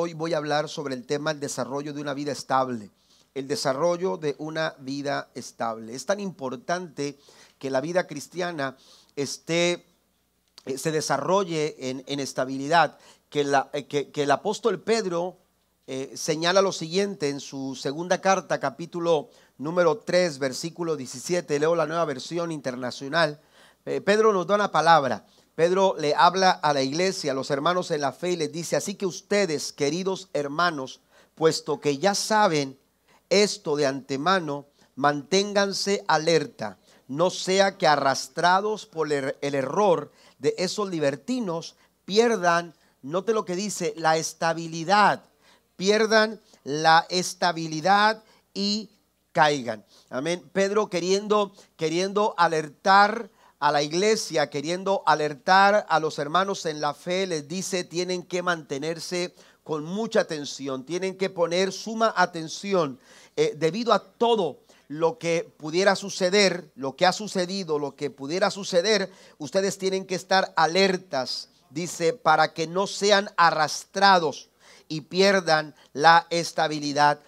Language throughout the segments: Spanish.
hoy voy a hablar sobre el tema del desarrollo de una vida estable. El desarrollo de una vida estable. Es tan importante que la vida cristiana esté, eh, se desarrolle en, estabilidad eh, que, el apóstol Pedro eh, señala lo siguiente en su segunda carta, capítulo número 3, versículo 17. Leo la nueva versión internacional. Pedro nos da una palabra Pedro le habla a la iglesia, a los hermanos en la fe, y les dice, así que ustedes, queridos hermanos, puesto que ya saben esto de antemano, manténganse alerta, no sea que arrastrados por el error de esos libertinos pierdan, note lo que dice, la estabilidad, pierdan la estabilidad y caigan. Amén. Pedro queriendo, queriendo alertar a la iglesia queriendo alertar a los hermanos en la fe, les dice, tienen que mantenerse con mucha atención, tienen que poner suma atención eh, debido a todo lo que pudiera suceder, lo que ha sucedido, lo que pudiera suceder, ustedes tienen que estar alertas, dice, para que no sean arrastrados y pierdan la estabilidad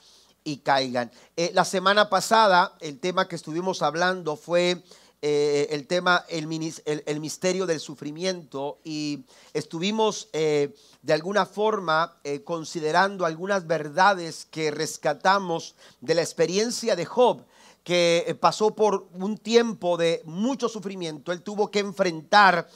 y caigan. Eh, la semana pasada el tema que estuvimos hablando fue eh, el tema, el, misterio del sufrimiento y estuvimos eh, de alguna forma eh, considerando algunas verdades que rescatamos de la experiencia de Job que pasó por un tiempo de mucho sufrimiento, él tuvo que enfrentar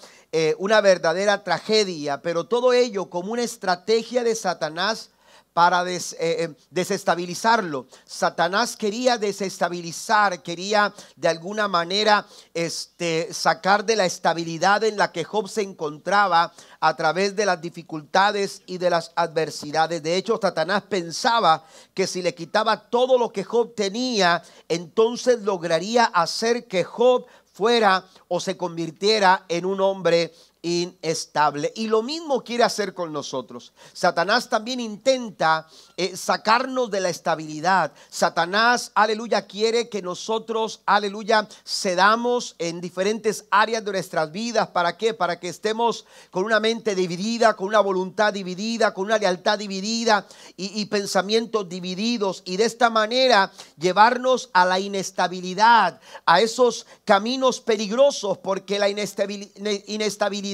una verdadera tragedia, pero todo ello como una estrategia de Satanás para eh, eh, desestabilizarlo. Satanás quería desestabilizar, quería de alguna manera este, sacar de la estabilidad en la que Job se encontraba a través de las dificultades y de las adversidades. De hecho, Satanás pensaba que si le quitaba todo lo que Job tenía, entonces lograría hacer que Job fuera o se convirtiera en un hombre inestable. Y lo mismo quiere hacer con nosotros. Satanás también intenta eh, sacarnos de la estabilidad. Satanás, aleluya, quiere que nosotros, aleluya, cedamos en diferentes áreas de nuestras vidas. ¿Para qué? Para que estemos con una mente dividida, con una voluntad dividida, con una lealtad dividida y, y pensamientos divididos. Y de esta manera llevarnos a la inestabilidad, a esos caminos peligrosos, porque la inestabilidad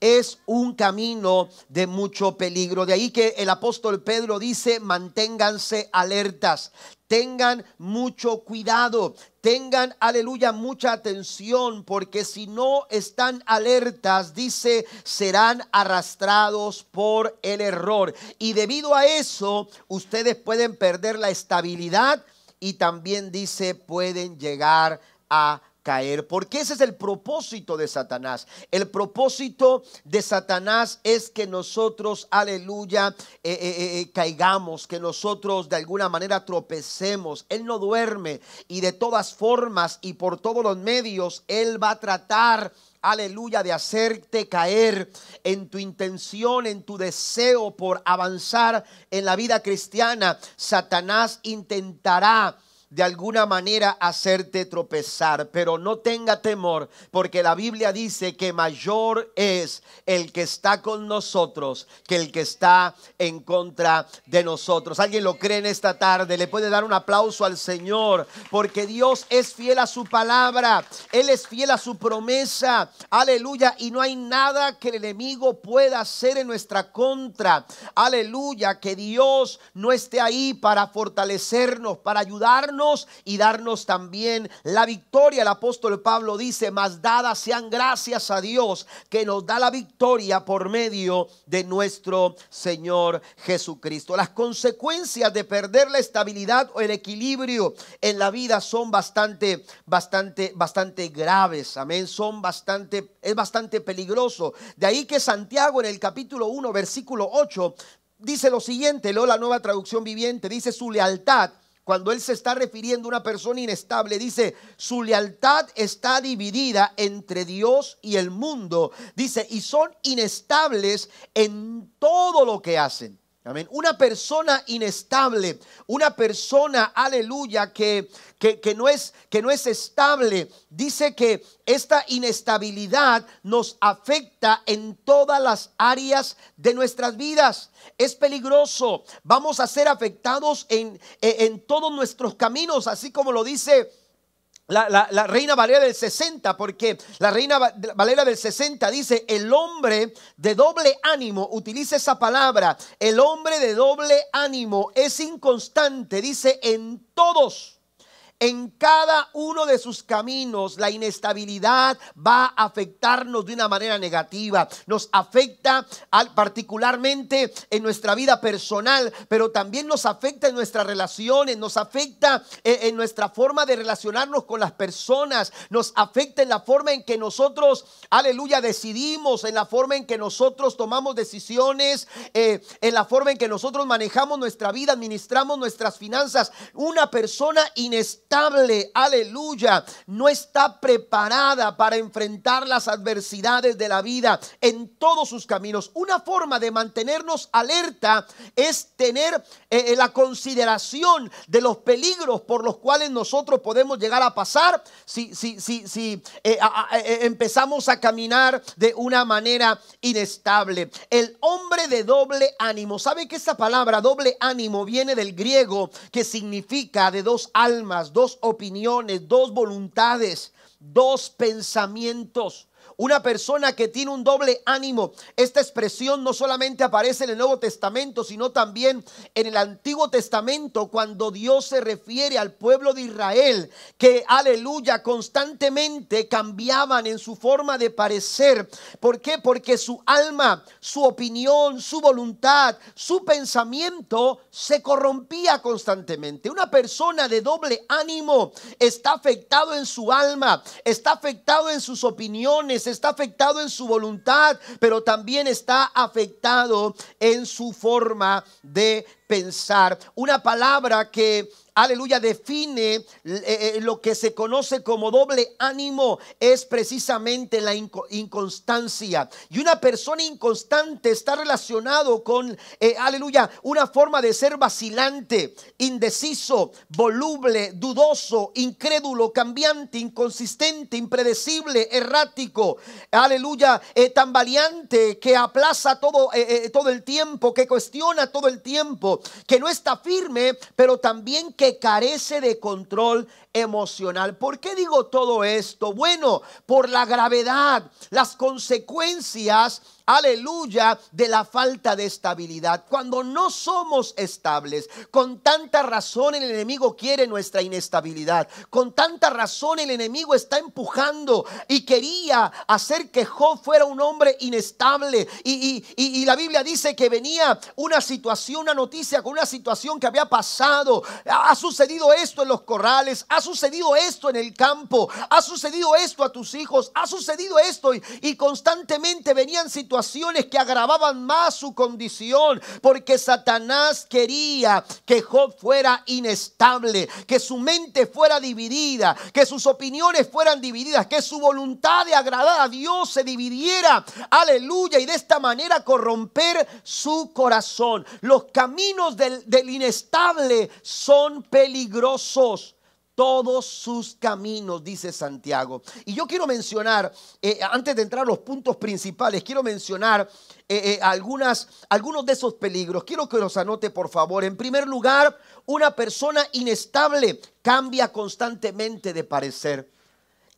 es un camino de mucho peligro. De ahí que el apóstol Pedro dice, manténganse alertas, tengan mucho cuidado, tengan, aleluya, mucha atención, porque si no están alertas, dice, serán arrastrados por el error. Y debido a eso, ustedes pueden perder la estabilidad y también dice, pueden llegar a caer, porque ese es el propósito de Satanás. El propósito de Satanás es que nosotros, aleluya, eh, eh, eh, caigamos, que nosotros de alguna manera tropecemos. Él no duerme y de todas formas y por todos los medios, Él va a tratar aleluya, de hacerte caer en tu intención, en tu deseo por avanzar en la vida cristiana. Satanás intentará de alguna manera hacerte tropezar. Pero no tenga temor, porque la Biblia dice que mayor es el que está con nosotros que el que está en contra de nosotros. ¿Alguien lo cree en esta tarde? Le puede dar un aplauso al Señor, porque Dios es fiel a su palabra, Él es fiel a su promesa. Aleluya. Y no hay nada que el enemigo pueda hacer en nuestra contra. Aleluya. Que Dios no esté ahí para fortalecernos, para ayudarnos y darnos también la victoria. El apóstol Pablo dice, más dadas sean gracias a Dios que nos da la victoria por medio de nuestro Señor Jesucristo. Las consecuencias de perder la estabilidad o el equilibrio en la vida son bastante, bastante, bastante graves. Amén. Son bastante, es bastante peligroso. De ahí que Santiago en el capítulo 1, versículo 8, dice lo siguiente, leo la nueva traducción viviente, dice su lealtad cuando él se está refiriendo a una persona inestable, dice, su lealtad está dividida entre Dios y el mundo. Dice, y son inestables en todo lo que hacen. Una persona inestable, una persona, aleluya, que, no es, que no es estable, dice que esta inestabilidad nos afecta en todas las áreas de nuestras vidas. Es peligroso. Vamos a ser afectados en todos nuestros caminos, así como lo dice la, la, Reina Valera del 60, porque la Reina Valera del 60 dice, el hombre de doble ánimo, utiliza esa palabra, el hombre de doble ánimo es inconstante, dice, en todos en cada uno de sus caminos la inestabilidad va a afectarnos de una manera negativa. Nos afecta particularmente en nuestra vida personal, pero también nos afecta en nuestras relaciones, nos afecta eh, en, nuestra forma de relacionarnos con las personas, nos afecta en la forma en que nosotros, aleluya, decidimos, en la forma en que nosotros tomamos decisiones, eh, en la forma en que nosotros manejamos nuestra vida, administramos nuestras finanzas. Una persona inestable aleluya, no está preparada para enfrentar las adversidades de la vida en todos sus caminos. Una forma de mantenernos alerta es tener eh, eh, la consideración de los peligros por los cuales nosotros podemos llegar a pasar si, si, si, si eh, empezamos a caminar de una manera inestable. El hombre de doble ánimo, ¿sabe que esta palabra doble ánimo viene del griego que significa de dos almas? dos opiniones, dos voluntades, dos pensamientos una persona que tiene un doble ánimo. Esta expresión no solamente aparece en el Nuevo Testamento, sino también en el Antiguo Testamento, cuando Dios se refiere al pueblo de Israel, que aleluya, constantemente cambiaban en su forma de parecer. ¿Por qué? Porque su alma, su opinión, su voluntad, su pensamiento se corrompía constantemente. Una persona de doble ánimo está afectado en su alma, está afectado en sus opiniones, está afectado en su voluntad, pero también está afectado en su forma de pensar. Una palabra que aleluya, define eh, eh, lo que se conoce como doble ánimo es precisamente la inconstancia. Y una persona inconstante está relacionado con, eh, aleluya, una forma de ser vacilante, indeciso, voluble, dudoso, incrédulo, cambiante, inconsistente, impredecible, errático, aleluya, tan tambaleante, que aplaza todo, todo el tiempo, que cuestiona todo el tiempo, que no está firme, pero también que carece de control emocional. ¿Por qué digo todo esto? Bueno, por la gravedad, las consecuencias, aleluya, de la falta de estabilidad. Cuando no somos estables, con tanta razón el enemigo quiere nuestra inestabilidad. Con tanta razón el enemigo está empujando y quería hacer que Job fuera un hombre inestable. y la Biblia dice que venía una situación, una noticia con una situación que había pasado. Ha sucedido esto en los corrales, ha sucedido esto en el campo, ha sucedido esto a tus hijos, ha sucedido esto y constantemente venían situaciones que agravaban más su condición porque Satanás quería que Job fuera inestable, que su mente fuera dividida, que sus opiniones fueran divididas, que su voluntad de agradar a Dios se dividiera. Aleluya. Y de esta manera corromper su corazón. Los caminos del, inestable son peligrosos todos sus caminos, dice Santiago. Y yo quiero mencionar, eh, antes de entrar a los puntos principales, quiero mencionar eh, eh, algunas, algunos de esos peligros. Quiero que los anote, por favor. En primer lugar, una persona inestable cambia constantemente de parecer.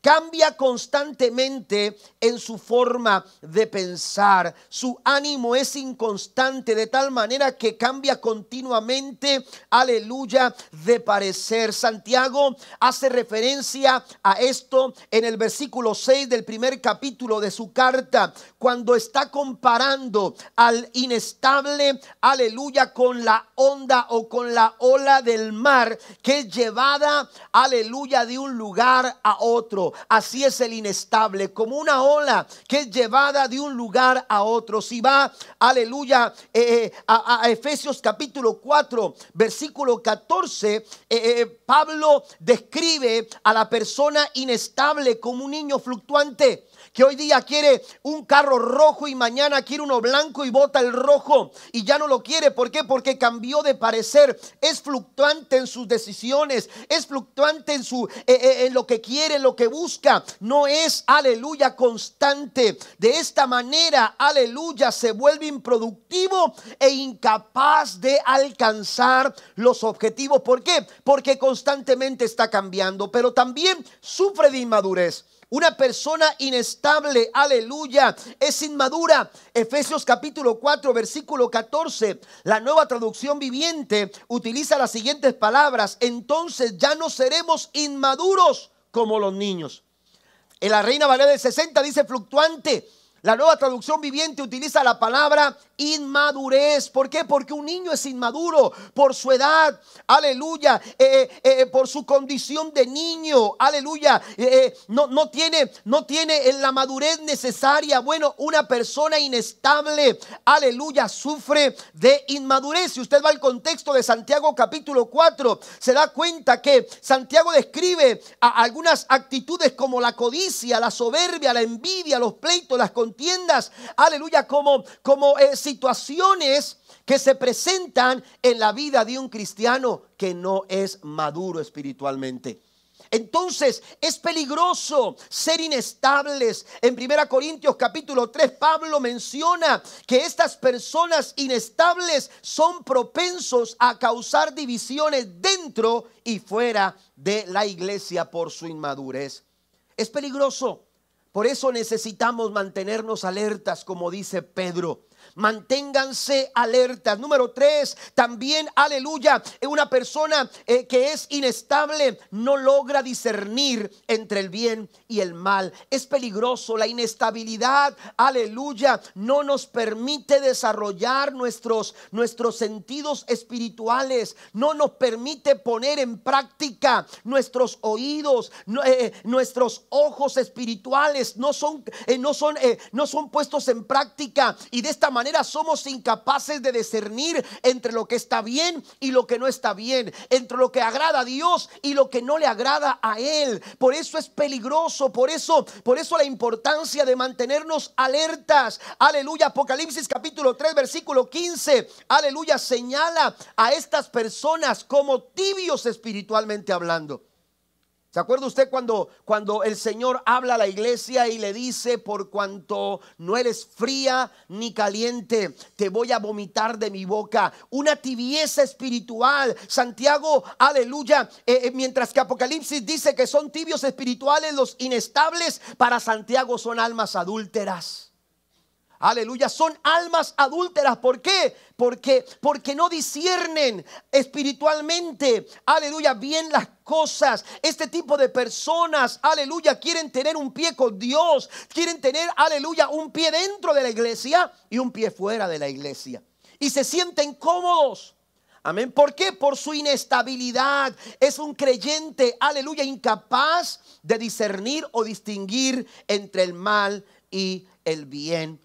Cambia constantemente en su forma de pensar. Su ánimo es inconstante de tal manera que cambia continuamente, aleluya, de parecer. Santiago hace referencia a esto en el versículo 6 del primer capítulo de su carta, cuando está comparando al inestable, aleluya, con la onda o con la ola del mar que es llevada, aleluya, de un lugar a otro así es el inestable, como una ola que es llevada de un lugar a otro. Si va, aleluya, eh, eh, a, Efesios capítulo 4, versículo 14, eh, Pablo describe a la persona inestable como un niño fluctuante que hoy día quiere un carro rojo y mañana quiere uno blanco y bota el rojo y ya no lo quiere. ¿Por qué? Porque cambió de parecer. Es fluctuante en sus decisiones, es fluctuante en, su, eh, eh, en lo que quiere, en lo que busca. No es, aleluya, constante. De esta manera, aleluya, se vuelve improductivo e incapaz de alcanzar los objetivos. ¿Por qué? Porque constantemente está cambiando, pero también sufre de inmadurez. Una persona inestable, aleluya, es inmadura. Efesios capítulo 4, versículo 14. La nueva traducción viviente utiliza las siguientes palabras. Entonces ya no seremos inmaduros como los niños. En la Reina Valera del 60 dice fluctuante. La nueva traducción viviente utiliza la palabra inmadurez. ¿Por qué? Porque un niño es inmaduro por su edad, aleluya, eh, eh, eh, por su condición de niño, aleluya, no, no, tiene, no tiene la madurez necesaria. Bueno, una persona inestable, aleluya, sufre de inmadurez. Si usted va al contexto de Santiago capítulo 4, se da cuenta que Santiago describe a algunas actitudes como la codicia, la soberbia, la envidia, los pleitos, las contiendas, aleluya, como, como situaciones que se presentan en la vida de un cristiano que no es maduro espiritualmente. Entonces es peligroso ser inestables. En 1 Corintios capítulo 3 Pablo menciona que estas personas inestables son propensos a causar divisiones dentro y fuera de la iglesia por su inmadurez. Es peligroso. Por eso necesitamos mantenernos alertas, como dice Pedro manténganse alertas. Número tres, también, aleluya, una persona eh, que es inestable no logra discernir entre el bien y el mal. Es peligroso la inestabilidad, aleluya, no nos permite desarrollar nuestros, nuestros sentidos espirituales, no nos permite poner en práctica nuestros oídos, eh, nuestros ojos espirituales, no son, eh, no, son, no son puestos en práctica y de esta manera somos incapaces de discernir entre lo que está bien y lo que no está bien, entre lo que agrada a Dios y lo que no le agrada a Él. Por eso es peligroso, por eso, por eso la importancia de mantenernos alertas. Aleluya, Apocalipsis capítulo 3, versículo 15. Aleluya, señala a estas personas como tibios espiritualmente hablando. ¿Se acuerda usted cuando, cuando el Señor habla a la iglesia y le dice, por cuanto no eres fría ni caliente, te voy a vomitar de mi boca? Una tibieza espiritual. Santiago, aleluya. Eh, eh, mientras que Apocalipsis dice que son tibios espirituales los inestables, para Santiago son almas adúlteras. Aleluya, son almas adúlteras. ¿Por qué? Porque, no disciernen espiritualmente, aleluya, bien las cosas. Este tipo de personas, aleluya, quieren tener un pie con Dios, quieren tener, aleluya, un pie dentro de la iglesia y un pie fuera de la iglesia. Y se sienten cómodos. Amén. ¿Por qué? Por su inestabilidad. Es un creyente, aleluya, incapaz de discernir o distinguir entre el mal y el bien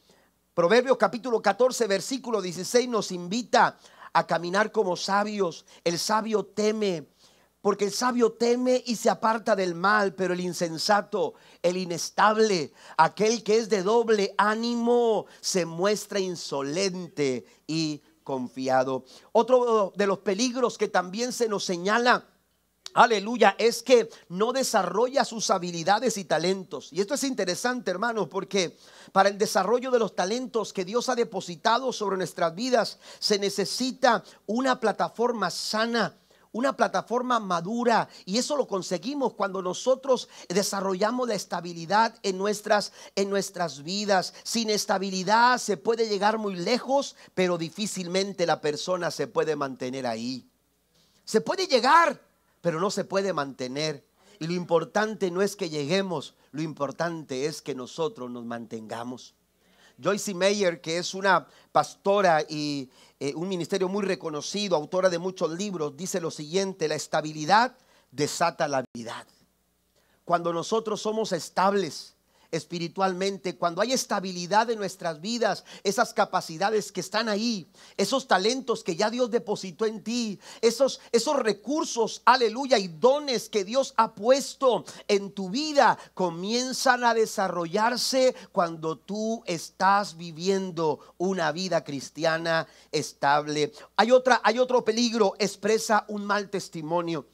Proverbios capítulo 14, versículo 16 nos invita a caminar como sabios. El sabio teme, porque el sabio teme y se aparta del mal, pero el insensato, el inestable, aquel que es de doble ánimo, se muestra insolente y confiado. Otro de los peligros que también se nos señala aleluya, es que no desarrolla sus habilidades y talentos. Y esto es interesante, hermanos, porque para el desarrollo de los talentos que Dios ha depositado sobre nuestras vidas se necesita una plataforma sana una plataforma madura y eso lo conseguimos cuando nosotros desarrollamos la estabilidad en nuestras en nuestras vidas. Sin estabilidad se puede llegar muy lejos, pero difícilmente la persona se puede mantener ahí. Se puede llegar, pero no se puede mantener. Y lo importante no es que lleguemos, lo importante es que nosotros nos mantengamos. Joyce Meyer, que es una pastora y eh, un ministerio muy reconocido, autora de muchos libros, dice lo siguiente, la estabilidad desata la vida Cuando nosotros somos estables, espiritualmente, cuando hay estabilidad en nuestras vidas, esas capacidades que están ahí, esos talentos que ya Dios depositó en ti, esos, esos recursos, aleluya, y dones que Dios ha puesto en tu vida, comienzan a desarrollarse cuando tú estás viviendo una vida cristiana estable. Hay, otra, hay otro peligro, expresa un mal testimonio.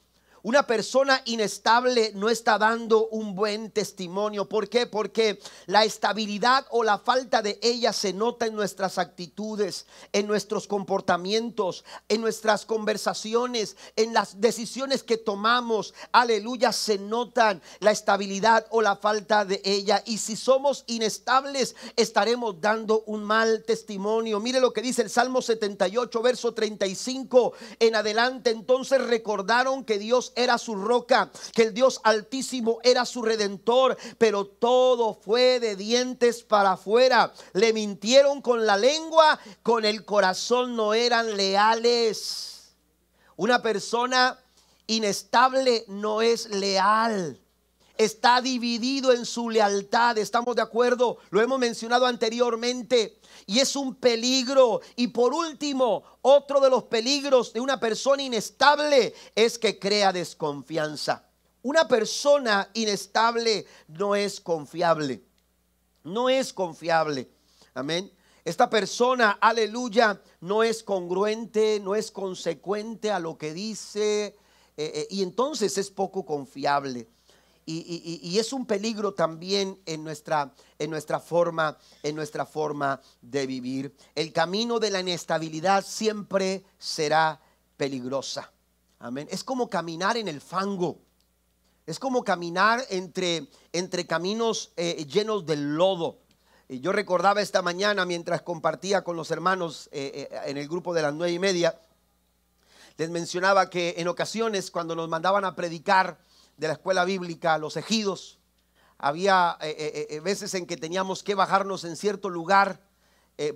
Una persona inestable no está dando un buen testimonio. ¿Por qué? Porque la estabilidad o la falta de ella se nota en nuestras actitudes, en nuestros comportamientos, en nuestras conversaciones, en las decisiones que tomamos. Aleluya, se notan la estabilidad o la falta de ella. Y si somos inestables, estaremos dando un mal testimonio. Mire lo que dice el Salmo 78, verso 35 en adelante. Entonces recordaron que Dios era su roca, que el Dios altísimo era su redentor, pero todo fue de dientes para afuera. Le mintieron con la lengua, con el corazón no eran leales. Una persona inestable no es leal está dividido en su lealtad. Estamos de acuerdo, lo hemos mencionado anteriormente y es un peligro. Y por último, otro de los peligros de una persona inestable es que crea desconfianza. Una persona inestable no es confiable. No es confiable. Amén. Esta persona, aleluya, no es congruente, no es consecuente a lo que dice eh, eh, y entonces es poco confiable y, es un peligro también en nuestra, en, nuestra forma, en nuestra forma de vivir. El camino de la inestabilidad siempre será peligrosa. Amén. Es como caminar en el fango. Es como caminar entre, entre caminos eh, llenos de lodo. Yo recordaba esta mañana mientras compartía con los hermanos eh, eh, en el grupo de las nueve y media, les mencionaba que en ocasiones cuando nos mandaban a predicar, de la escuela bíblica, los ejidos. Había eh, eh, eh, veces en que teníamos que bajarnos en cierto lugar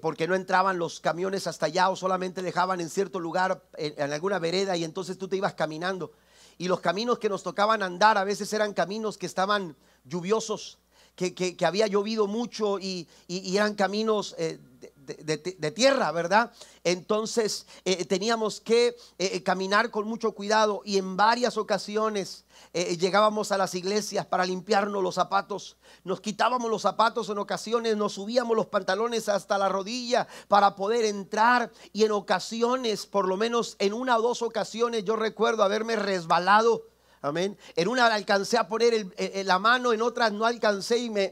porque no entraban los camiones hasta allá o solamente dejaban en cierto lugar, en, alguna vereda y entonces tú te ibas caminando. Y los caminos que nos tocaban andar a veces eran caminos que estaban lluviosos, que, había llovido mucho y, y eran caminos de, tierra, ¿verdad? Entonces eh, teníamos que eh, eh, caminar con mucho cuidado y en varias ocasiones llegábamos a las iglesias para limpiarnos los zapatos, nos quitábamos los zapatos en ocasiones, nos subíamos los pantalones hasta la rodilla para poder entrar y en ocasiones, por lo menos en una o dos ocasiones, yo recuerdo haberme resbalado Amén. En una alcancé a poner la mano, en otras no alcancé y me,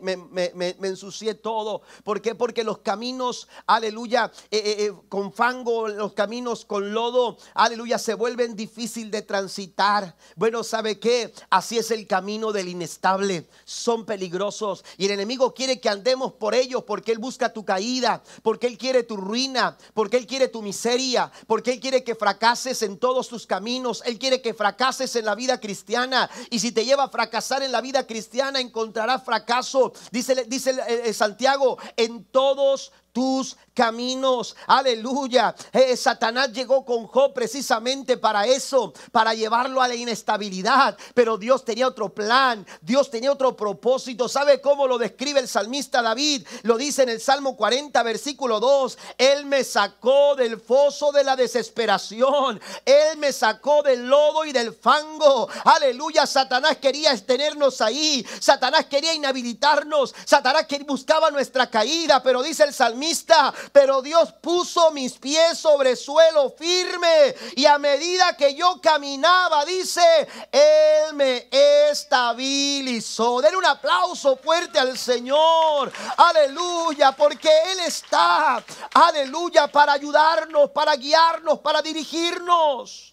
ensucié todo. ¿Por qué? Porque los caminos, aleluya, eh, eh, eh, con fango, los caminos con lodo, aleluya, se vuelven difícil de transitar. Bueno, ¿sabe qué? Así es el camino del inestable. Son peligrosos y el enemigo quiere que andemos por ellos porque él busca tu caída, porque él quiere tu ruina, porque él quiere tu miseria, porque él quiere que fracases en todos tus caminos, él quiere que fracases en la vida cristiana cristiana. Y si te lleva a fracasar en la vida cristiana, encontrará fracaso. Dice, dice eh, eh, Santiago, en todos tus caminos. Aleluya. Eh, Satanás llegó con Job precisamente para eso, para llevarlo a la inestabilidad. Pero Dios tenía otro plan, Dios tenía otro propósito. ¿Sabe cómo lo describe el salmista David? Lo dice en el Salmo 40, versículo 2. Él me sacó del foso de la desesperación. Él me sacó del lodo y del fango. Aleluya. Satanás quería tenernos ahí. Satanás quería inhabilitarnos. Satanás buscaba nuestra caída. Pero dice el salmista pero Dios puso mis pies sobre suelo firme y a medida que yo caminaba, dice, Él me estabilizó. Den un aplauso fuerte al Señor, aleluya, porque Él está, aleluya, para ayudarnos, para guiarnos, para dirigirnos.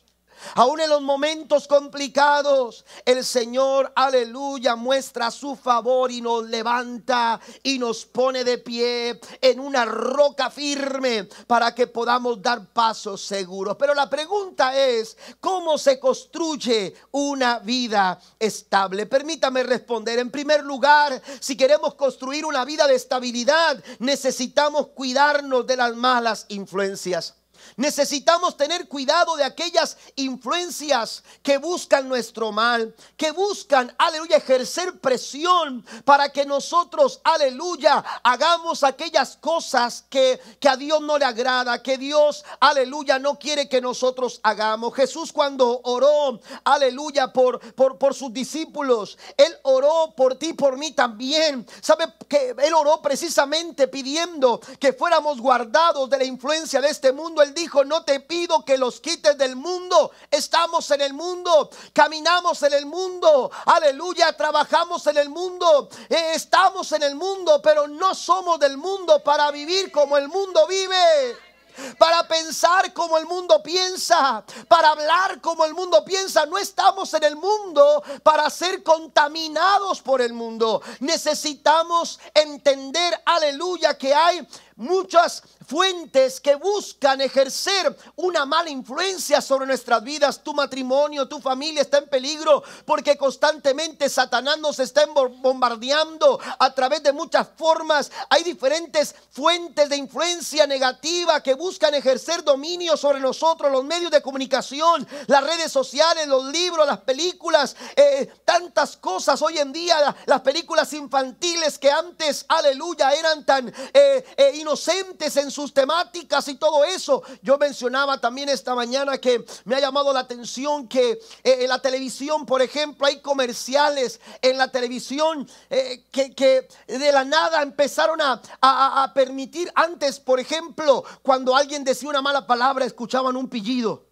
Aún en los momentos complicados, el Señor, aleluya, muestra su favor y nos levanta y nos pone de pie en una roca firme para que podamos dar pasos seguros. Pero la pregunta es, ¿cómo se construye una vida estable? Permítame responder. En primer lugar, si queremos construir una vida de estabilidad, necesitamos cuidarnos de las malas influencias. Necesitamos tener cuidado de aquellas influencias que buscan nuestro mal, que buscan, aleluya, ejercer presión para que nosotros, aleluya, hagamos aquellas cosas que, a Dios no le agrada, que Dios, aleluya, no quiere que nosotros hagamos. Jesús cuando oró, aleluya, por, por, por sus discípulos, Él oró por ti, por mí también. ¿Sabe que Él oró precisamente pidiendo que fuéramos guardados de la influencia de este mundo? Él dijo, no te pido que los quites del mundo. Estamos en el mundo, caminamos en el mundo, aleluya, trabajamos en el mundo, eh, estamos en el mundo, pero no somos del mundo para vivir como el mundo vive para pensar como el mundo piensa, para hablar como el mundo piensa. No estamos en el mundo para ser contaminados por el mundo. Necesitamos entender, aleluya, que hay muchas fuentes que buscan ejercer una mala influencia sobre nuestras vidas. Tu matrimonio, tu familia está en peligro porque constantemente Satanás nos está bombardeando a través de muchas formas. Hay diferentes fuentes de influencia negativa que buscan ejercer dominio sobre nosotros, los medios de comunicación, las redes sociales, los libros, las películas, eh, tantas cosas hoy en día, las películas infantiles que antes, aleluya, eran tan eh, eh, inocentes en su sus temáticas y todo eso. Yo mencionaba también esta mañana que me ha llamado la atención que eh, en la televisión, por ejemplo, hay comerciales en la televisión eh, que, de la nada empezaron a, permitir. Antes, por ejemplo, cuando alguien decía una mala palabra, escuchaban un pillido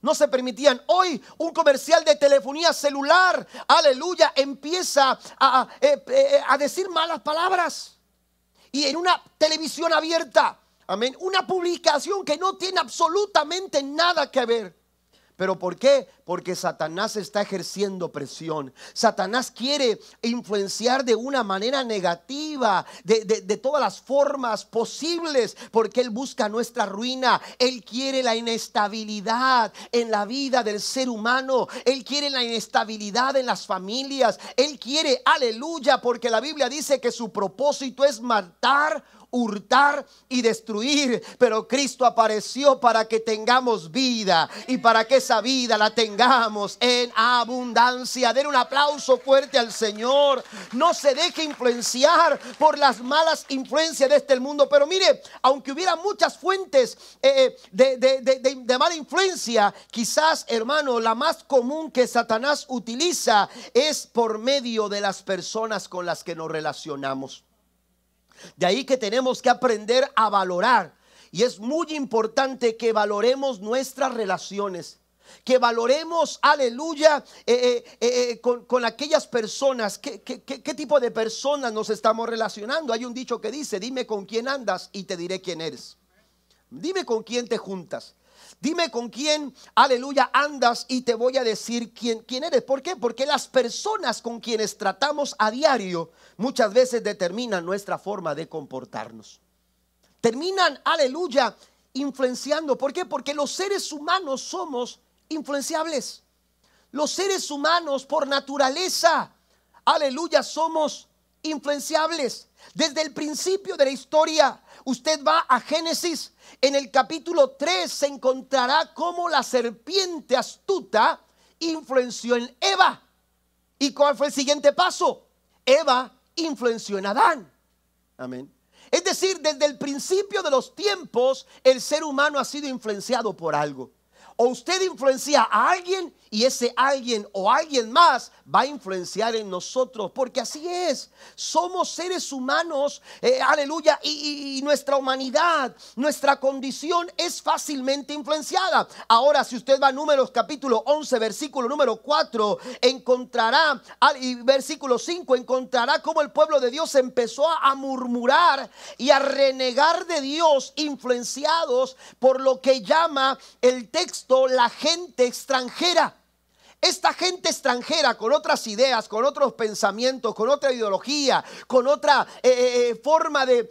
no se permitían. Hoy un comercial de telefonía celular, aleluya, empieza a, eh, decir malas palabras. Y en una televisión abierta, Amén. Una publicación que no tiene absolutamente nada que ver. ¿Pero por qué? Porque Satanás está ejerciendo presión. Satanás quiere influenciar de una manera negativa, de, de, todas las formas posibles, porque Él busca nuestra ruina. Él quiere la inestabilidad en la vida del ser humano. Él quiere la inestabilidad en las familias. Él quiere, aleluya, porque la Biblia dice que su propósito es matar hurtar y destruir, pero Cristo apareció para que tengamos vida y para que esa vida la tengamos tengamos en abundancia. Den un aplauso fuerte al Señor. No se deje influenciar por las malas influencias de este mundo. Pero mire, aunque hubiera muchas fuentes eh, eh, de, de mala influencia, quizás, hermano, la más común que Satanás utiliza es por medio de las personas con las que nos relacionamos. De ahí que tenemos que aprender a valorar. Y es muy importante que valoremos nuestras relaciones que valoremos, aleluya, eh, eh, eh, con, aquellas personas, ¿Qué, qué, tipo de personas nos estamos relacionando. Hay un dicho que dice, dime con quién andas y te diré quién eres. Dime con quién te juntas. Dime con quién, aleluya, andas y te voy a decir quién, quién eres. ¿Por qué? Porque las personas con quienes tratamos a diario muchas veces determinan nuestra forma de comportarnos. Terminan, aleluya, influenciando. ¿Por qué? Porque los seres humanos somos influenciables. Los seres humanos por naturaleza, aleluya, somos influenciables. Desde el principio de la historia, usted va a Génesis, en el capítulo 3 se encontrará cómo la serpiente astuta influenció en Eva. ¿Y cuál fue el siguiente paso? Eva influenció en Adán. Amén. Es decir, desde el principio de los tiempos, el ser humano ha sido influenciado por algo o usted influencia a alguien y ese alguien o alguien más va a influenciar en nosotros, porque así es, somos seres humanos, eh, aleluya, y, nuestra humanidad, nuestra condición es fácilmente influenciada. Ahora, si usted va a Números capítulo 11, versículo número 4, encontrará, y versículo 5, encontrará cómo el pueblo de Dios empezó a murmurar y a renegar de Dios, influenciados por lo que llama el texto la gente extranjera. Esta gente extranjera con otras ideas, con otros pensamientos, con otra ideología, con otra eh, eh, eh, forma de,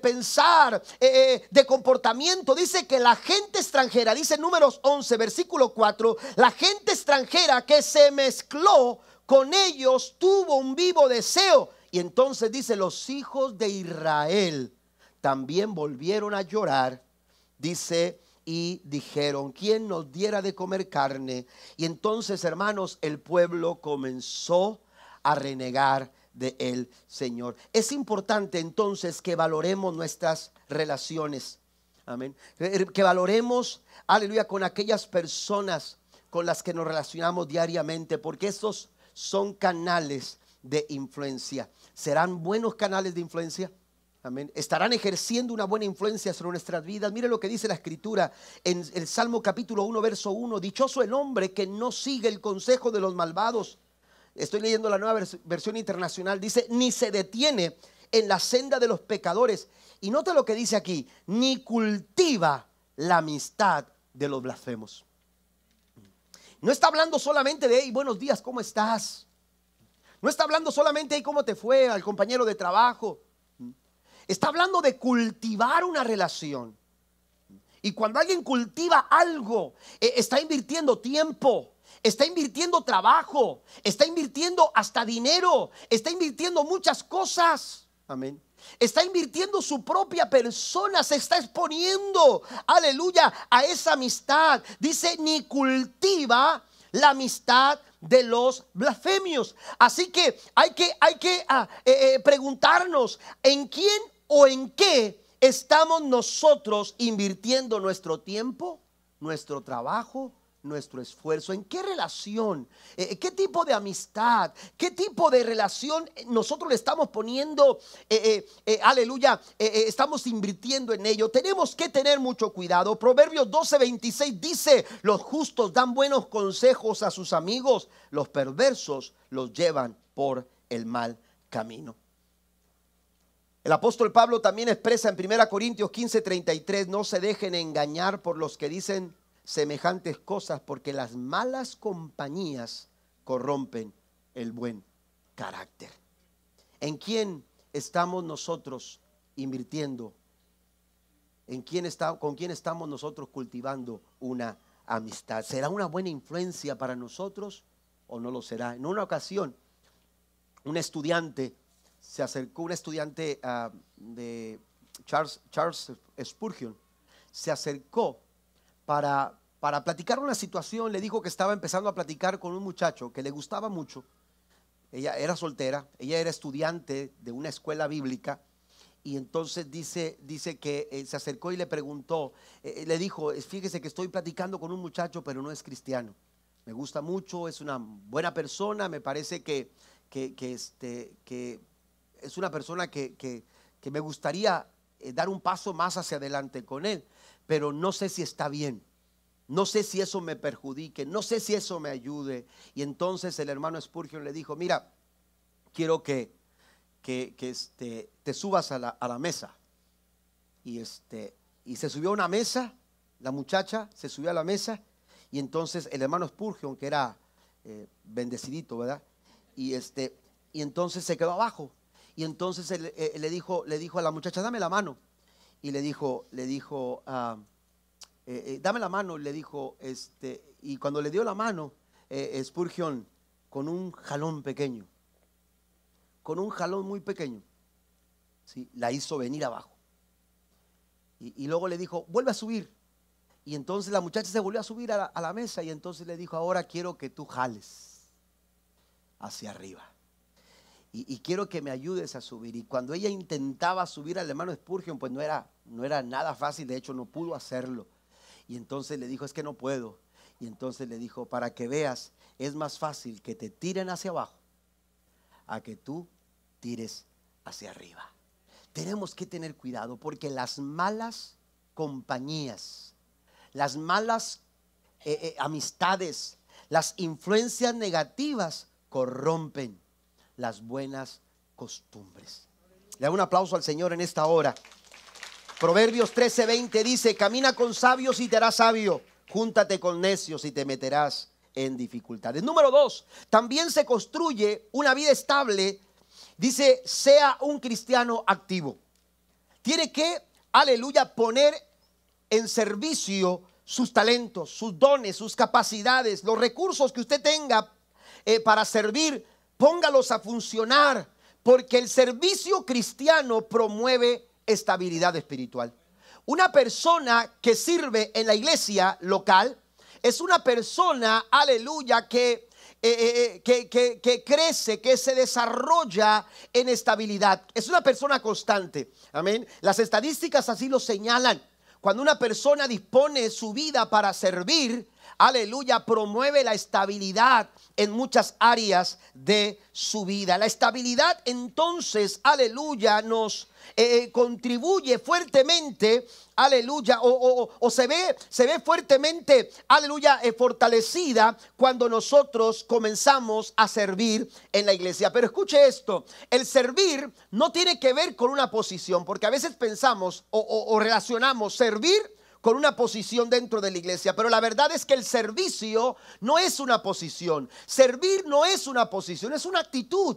pensar, de comportamiento, dice que la gente extranjera, dice números 11, versículo 4, la gente extranjera que se mezcló con ellos tuvo un vivo deseo. Y entonces dice, los hijos de Israel también volvieron a llorar, dice y dijeron, ¿quién nos diera de comer carne? Y entonces, hermanos, el pueblo comenzó a renegar de el Señor. Es importante entonces que valoremos nuestras relaciones. Amén. Eh, que valoremos, aleluya, con aquellas personas con las que nos relacionamos diariamente, porque esos son canales de influencia. ¿Serán buenos canales de influencia? Estarán ejerciendo una buena influencia sobre nuestras vidas. Mire lo que dice la Escritura en el Salmo capítulo 1, verso 1. Dichoso el hombre que no sigue el consejo de los malvados. Estoy leyendo la nueva versión internacional. Dice, ni se detiene en la senda de los pecadores. Y nota lo que dice aquí, ni cultiva la amistad de los blasfemos. No está hablando solamente de, buenos días, ¿cómo estás? No está hablando solamente de cómo te fue al compañero de trabajo. Está hablando de cultivar una relación. Y cuando alguien cultiva algo, eh, está invirtiendo tiempo, está invirtiendo trabajo, está invirtiendo hasta dinero, está invirtiendo muchas cosas. Amén. Está invirtiendo su propia persona, se está exponiendo, aleluya, a esa amistad. Dice, ni cultiva la amistad de los blasfemios. Así que hay que, hay que ah, eh, eh, preguntarnos en quién o en qué estamos nosotros invirtiendo nuestro tiempo, nuestro trabajo, nuestro esfuerzo, en qué relación, eh, qué tipo de amistad, qué tipo de relación nosotros le estamos poniendo, eh, eh, aleluya, estamos invirtiendo en ello. Tenemos que tener mucho cuidado. Proverbios 12, 26 dice, los justos dan buenos consejos a sus amigos, los perversos los llevan por el mal camino. El apóstol Pablo también expresa en 1 Corintios 15, 33, no se dejen engañar por los que dicen semejantes cosas, porque las malas compañías corrompen el buen carácter. ¿En quién estamos nosotros invirtiendo? ¿En quién está, ¿Con quién estamos nosotros cultivando una amistad? ¿Será una buena influencia para nosotros o no lo será? En una ocasión, un estudiante se acercó un estudiante ah, de Charles, Spurgeon, se acercó para, para platicar una situación, le dijo que estaba empezando a platicar con un muchacho que le gustaba mucho, ella era soltera, ella era estudiante de una escuela bíblica, y entonces dice, dice que eh, se acercó y le preguntó, eh, eh, le dijo, fíjese que estoy platicando con un muchacho, pero no es cristiano. Me gusta mucho, es una buena persona, me parece que, que, que este, es una persona que, me gustaría eh, dar un paso más hacia adelante con él, pero no sé si está bien. No sé si eso me perjudique, no sé si eso me ayude. Y entonces el hermano Spurgeon le dijo, mira, quiero que, que, este, te subas a la, mesa. Y, este, y se subió a una mesa, la muchacha se subió a la mesa, y entonces el hermano Spurgeon, que era eh, bendecidito, ¿verdad? Y, este, y entonces se quedó abajo. Y entonces eh, le, dijo, le dijo a la muchacha, dame la mano. Y le dijo, le dijo, ah, eh, eh, dame la mano, le dijo, este, y cuando le dio la mano, Spurgeon, con un jalón pequeño, con un jalón muy pequeño, ¿sí? la hizo venir abajo. Y, luego le dijo, vuelve a subir. Y entonces la muchacha se volvió a subir a la mesa y entonces le dijo, ahora quiero que tú jales hacia arriba y, quiero que me ayudes a subir. Y cuando ella intentaba subir al hermano Spurgeon, pues no era, no era nada fácil, de hecho no pudo hacerlo. Y entonces le dijo, es que no puedo. Y entonces le dijo, para que veas, es más fácil que te tiren hacia abajo a que tú tires hacia arriba. Tenemos que tener cuidado porque las malas compañías, las malas eh, eh, amistades, las influencias negativas corrompen las buenas costumbres. Le hago un aplauso al Señor en esta hora. Proverbios 13:20 dice, camina con sabios y te harás sabio, júntate con necios y te meterás en dificultades. Número dos, también se construye una vida estable. Dice, sea un cristiano activo. Tiene que, aleluya, poner en servicio sus talentos, sus dones, sus capacidades, los recursos que usted tenga eh, para servir póngalos a funcionar, porque el servicio cristiano promueve estabilidad espiritual. Una persona que sirve en la iglesia local es una persona, aleluya, eh, eh, eh, que, crece, que se desarrolla en estabilidad. Es una persona constante. Amén. Las estadísticas así lo señalan. Cuando una persona dispone su vida para servir, aleluya, promueve la estabilidad, en muchas áreas de su vida. La estabilidad entonces, aleluya, nos eh, eh, contribuye fuertemente, aleluya, o, se, ve, se ve fuertemente, aleluya, eh, fortalecida cuando nosotros comenzamos a servir en la iglesia. Pero escuche esto, el servir no tiene que ver con una posición, porque a veces pensamos o, o relacionamos servir con una posición dentro de la iglesia, pero la verdad es que el servicio no es una posición. Servir no es una posición, es una actitud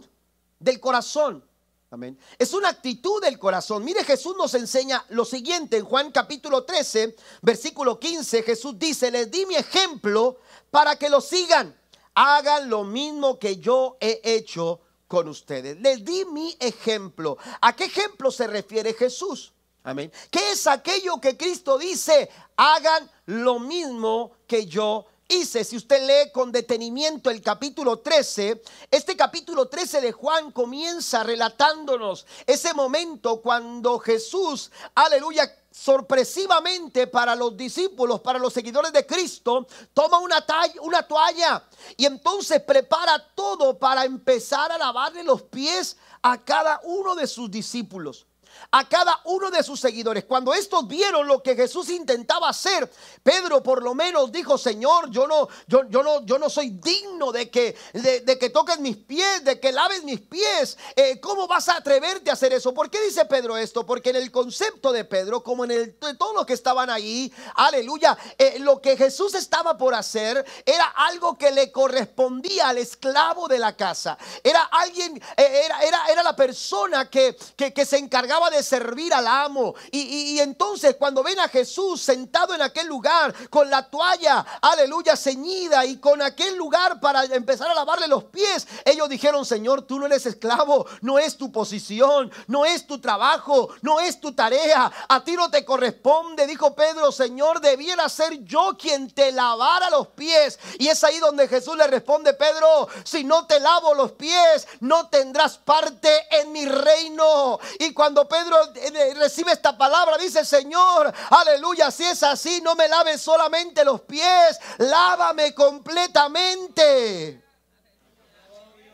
del corazón. Amén. Es una actitud del corazón. Mire, Jesús nos enseña lo siguiente en Juan capítulo 13, versículo 15. Jesús dice, les di mi ejemplo para que lo sigan. Hagan lo mismo que yo he hecho con ustedes. Les di mi ejemplo. ¿A qué ejemplo se refiere Jesús? Amén. ¿Qué es aquello que Cristo dice? Hagan lo mismo que yo hice. Si usted lee con detenimiento el capítulo 13, este capítulo 13 de Juan comienza relatándonos ese momento cuando Jesús, aleluya, sorpresivamente para los discípulos, para los seguidores de Cristo, toma una, una toalla y entonces prepara todo para empezar a lavarle los pies a cada uno de sus discípulos a cada uno de sus seguidores. Cuando estos vieron lo que Jesús intentaba hacer, Pedro por lo menos dijo, Señor, yo no, yo, yo no, yo no soy digno de que, de, que toques mis pies, de que laves mis pies. Eh, ¿Cómo vas a atreverte a hacer eso? ¿Por qué dice Pedro esto? Porque en el concepto de Pedro, como en el, de todos los que estaban ahí, aleluya, eh, lo que Jesús estaba por hacer era algo que le correspondía al esclavo de la casa. Era alguien, eh, era, era, era la persona que, que se encargaba de servir al amo. Y, y, entonces cuando ven a Jesús sentado en aquel lugar con la toalla, aleluya, ceñida y con aquel lugar para empezar a lavarle los pies, ellos dijeron, Señor, tú no eres esclavo, no es tu posición, no es tu trabajo, no es tu tarea, a ti no te corresponde, dijo Pedro, Señor, debiera ser yo quien te lavara los pies. Y es ahí donde Jesús le responde, Pedro, si no te lavo los pies, no tendrás parte en mi reino. Y cuando Pedro Pedro eh, recibe esta palabra, dice, Señor, aleluya, si es así, no me laves solamente los pies, lávame completamente.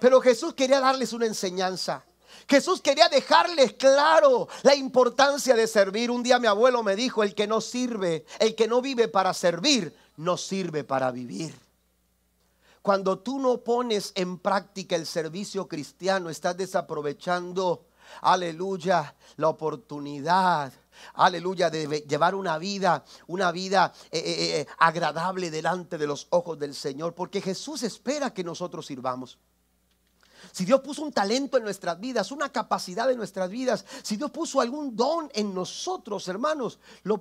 Pero Jesús quería darles una enseñanza. Jesús quería dejarles claro la importancia de servir. Un día mi abuelo me dijo, el que no sirve, el que no vive para servir, no sirve para vivir. Cuando tú no pones en práctica el servicio cristiano, estás desaprovechando Aleluya, la oportunidad aleluya, de llevar una vida, una vida eh, eh, eh, agradable delante de los ojos del Señor, porque Jesús espera que nosotros sirvamos si Dios puso un talento en nuestras vidas, una capacidad en nuestras vidas, si Dios puso algún don en nosotros, hermanos, lo,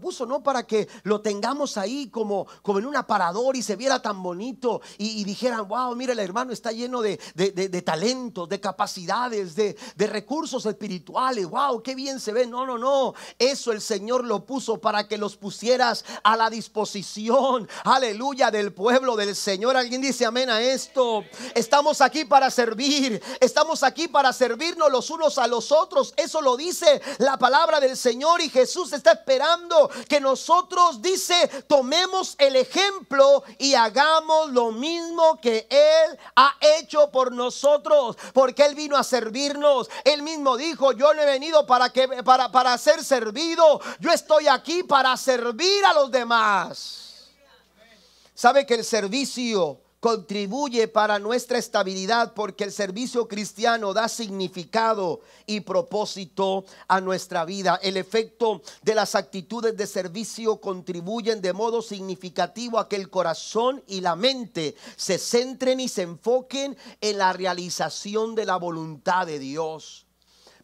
puso no para que lo tengamos ahí como, como en un aparador y se viera tan bonito y, dijeran, wow, mira, el hermano está lleno de, de, de, talentos, de capacidades, de, recursos espirituales, wow, qué bien se ve. No, no, no, eso el Señor lo puso para que los pusieras a la disposición, aleluya, del pueblo del Señor. Alguien dice amén a esto. Estamos aquí para servir. Estamos aquí para servirnos los unos a los otros. Eso lo dice la palabra del Señor y Jesús está esperando que nosotros, dice, tomemos el ejemplo y hagamos lo mismo que Él ha hecho por nosotros, porque Él vino a servirnos. Él mismo dijo, yo no he venido para, que, para, para ser servido, yo estoy aquí para servir a los demás. ¿Sabe que el servicio contribuye para nuestra estabilidad porque el servicio cristiano da significado y propósito a nuestra vida. El efecto de las actitudes de servicio contribuyen de modo significativo a que el corazón y la mente se centren y se enfoquen en la realización de la voluntad de Dios.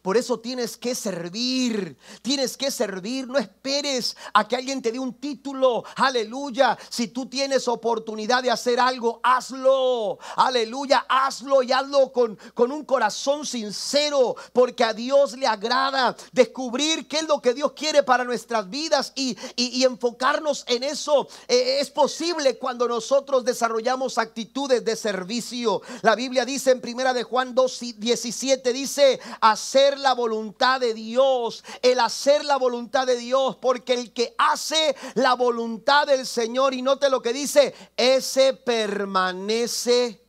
Por eso tienes que servir, tienes que servir. No esperes a que alguien te dé un título. Aleluya. Si tú tienes oportunidad de hacer algo, hazlo. Aleluya, hazlo y hazlo con, con un corazón sincero, porque a Dios le agrada descubrir qué es lo que Dios quiere para nuestras vidas y, enfocarnos en eso. Eh, es posible cuando nosotros desarrollamos actitudes de servicio. La Biblia dice en primera de Juan 2, dice, hacer la voluntad de Dios, el hacer la voluntad de Dios, porque el que hace la voluntad del Señor, y note lo que dice, ese permanece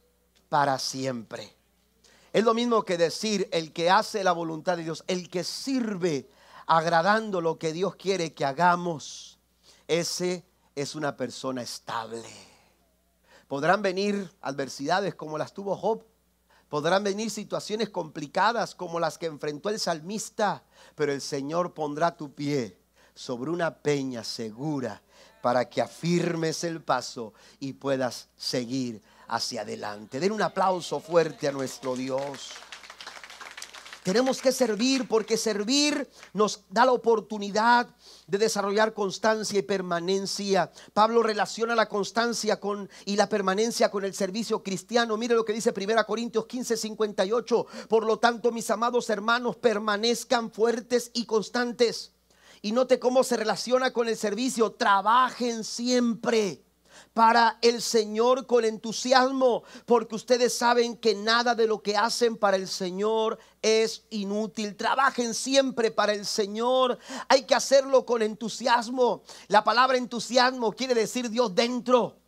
para siempre. Es lo mismo que decir el que hace la voluntad de Dios, el que sirve agradando lo que Dios quiere que hagamos, ese es una persona estable. Podrán venir adversidades como las tuvo Job, Podrán venir situaciones complicadas como las que enfrentó el salmista, pero el Señor pondrá tu pie sobre una peña segura para que afirmes el paso y puedas seguir hacia adelante. Den un aplauso fuerte a nuestro Dios. Tenemos que servir porque servir nos da la oportunidad de desarrollar constancia y permanencia. Pablo relaciona la constancia con, y la permanencia con el servicio cristiano. Mire lo que dice 1 Corintios 15, 58. Por lo tanto, mis amados hermanos, permanezcan fuertes y constantes. Y note cómo se relaciona con el servicio. Trabajen siempre para el Señor con entusiasmo, porque ustedes saben que nada de lo que hacen para el Señor es inútil. Trabajen siempre para el Señor. Hay que hacerlo con entusiasmo. La palabra entusiasmo quiere decir Dios dentro.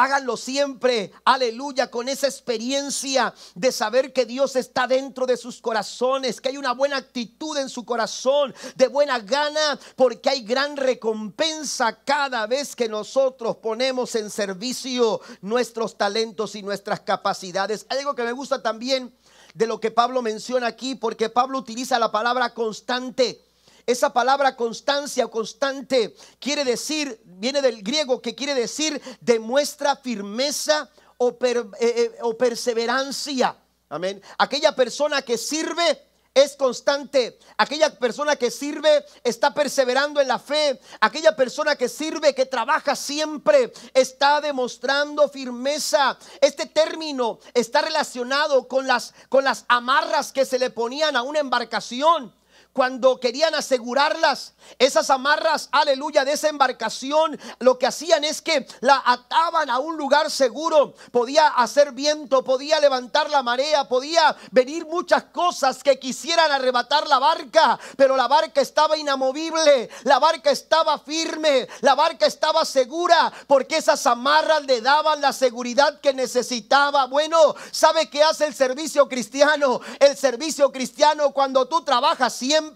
Háganlo siempre, aleluya, con esa experiencia de saber que Dios está dentro de sus corazones, que hay una buena actitud en su corazón, de buena gana, porque hay gran recompensa cada vez que nosotros ponemos en servicio nuestros talentos y nuestras capacidades. Algo que me gusta también de lo que Pablo menciona aquí, porque Pablo utiliza la palabra constante. Esa palabra constancia o constante quiere decir, viene del griego que quiere decir demuestra firmeza eh, eh, o, perseverancia. Amén. Aquella persona que sirve es constante. Aquella persona que sirve está perseverando en la fe. Aquella persona que sirve, que trabaja siempre, está demostrando firmeza. Este término está relacionado con las, con las amarras que se le ponían a una embarcación cuando querían asegurarlas, esas amarras, aleluya, de esa embarcación, lo que hacían es que la ataban a un lugar seguro. Podía hacer viento, podía levantar la marea, podía venir muchas cosas que quisieran arrebatar la barca, pero la barca estaba inamovible, la barca estaba firme, la barca estaba segura, porque esas amarras le daban la seguridad que necesitaba. Bueno, ¿sabe qué hace el servicio cristiano? El servicio cristiano cuando tú trabajas siempre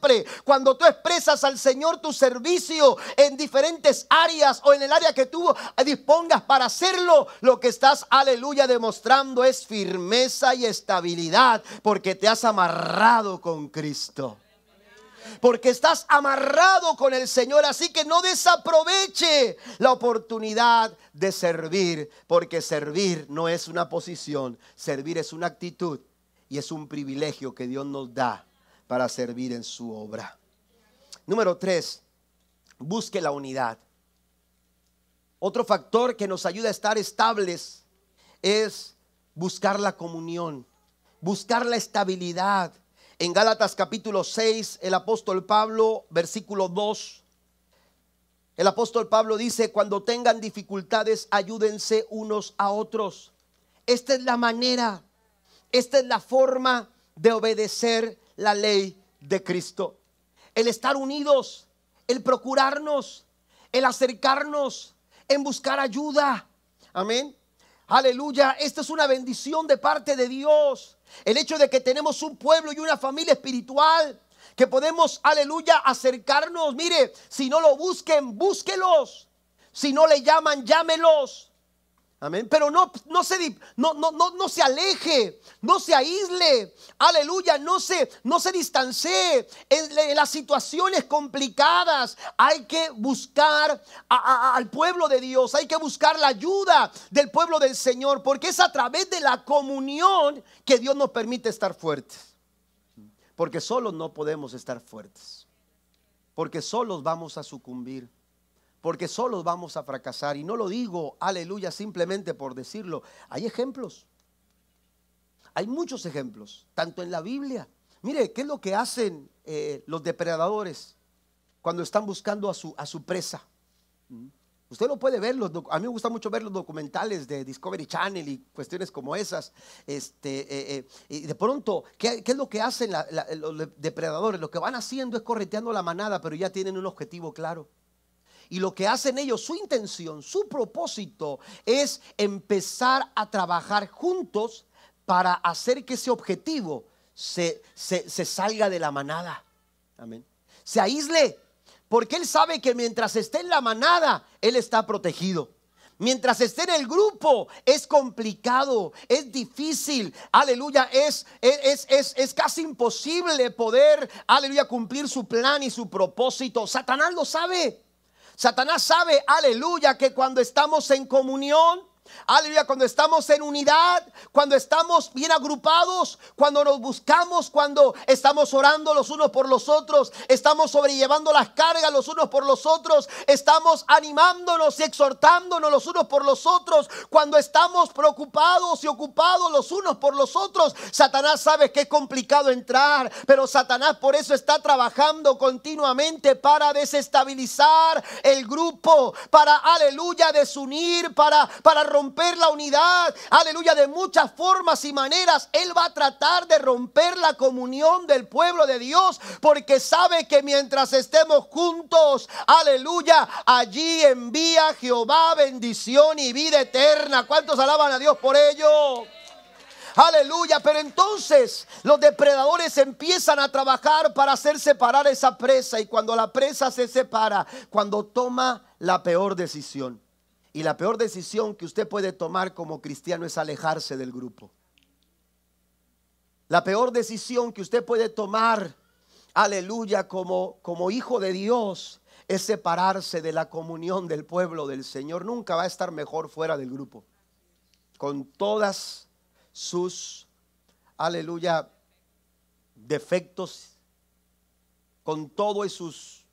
cuando tú expresas al Señor tu servicio en diferentes áreas o en el área que tú dispongas para hacerlo, lo que estás, aleluya, demostrando es firmeza y estabilidad porque te has amarrado con Cristo porque estás amarrado con el Señor. Así que no desaproveche la oportunidad de servir, porque servir no es una posición, servir es una actitud y es un privilegio que Dios nos da para servir en su obra. Número tres, busque la unidad. Otro factor que nos ayuda a estar estables es buscar la comunión, buscar la estabilidad. En Gálatas capítulo 6, el apóstol Pablo, versículo 2, el apóstol Pablo dice, cuando tengan dificultades, ayúdense unos a otros. Esta es la manera, esta es la forma de obedecer la ley de Cristo. El estar unidos, el procurarnos, el acercarnos, en buscar ayuda. Amén. Aleluya, esta es una bendición de parte de Dios. El hecho de que tenemos un pueblo y una familia espiritual, que podemos, aleluya, acercarnos. Mire, si no lo busquen, búsquelos. Si no le llaman, llámelos. Pero no, no, se, no, no, no, se aleje, no se aísle. Aleluya, no se, no se distancie. En, las situaciones complicadas hay que buscar al pueblo de Dios, hay que buscar la ayuda del pueblo del Señor, porque es a través de la comunión que Dios nos permite estar fuertes. Porque solos no podemos estar fuertes, porque solos vamos a sucumbir porque solos vamos a fracasar. Y no lo digo, aleluya, simplemente por decirlo. Hay ejemplos. Hay muchos ejemplos, tanto en la Biblia. Mire, ¿qué es lo que hacen eh, los depredadores cuando están buscando a su, a su presa? Usted lo puede ver, a mí me gusta mucho ver los documentales de Discovery Channel y cuestiones como esas. Este, eh, eh, y de pronto, ¿qué, es lo que hacen los depredadores? Lo que van haciendo es correteando la manada, pero ya tienen un objetivo claro. Y lo que hacen ellos, su intención, su propósito es empezar a trabajar juntos para hacer que ese objetivo se, se, salga de la manada. Amén. Se aísle, porque él sabe que mientras esté en la manada, él está protegido. Mientras esté en el grupo es complicado, es difícil, aleluya, es, es, es, casi imposible poder, aleluya, cumplir su plan y su propósito. Satanás lo sabe. Satanás sabe, aleluya, que cuando estamos en comunión, Aleluya, cuando estamos en unidad, cuando estamos bien agrupados, cuando nos buscamos, cuando estamos orando los unos por los otros, estamos sobrellevando las cargas los unos por los otros, estamos animándonos y exhortándonos los unos por los otros, cuando estamos preocupados y ocupados los unos por los otros, Satanás sabe que es complicado entrar, pero Satanás por eso está trabajando continuamente para desestabilizar el grupo, para aleluya desunir, para para romper romper la unidad. Aleluya, de muchas formas y maneras. Él va a tratar de romper la comunión del pueblo de Dios porque sabe que mientras estemos juntos, aleluya, allí envía Jehová bendición y vida eterna. ¿Cuántos alaban a Dios por ello? Aleluya. Pero entonces los depredadores empiezan a trabajar para hacer separar esa presa. Y cuando la presa se separa, cuando toma la peor decisión. Y la peor decisión que usted puede tomar como cristiano es alejarse del grupo. La peor decisión que usted puede tomar, aleluya, como, como hijo de Dios, es separarse de la comunión del pueblo del Señor. Nunca va a estar mejor fuera del grupo. Con todas sus, aleluya, defectos, con todos sus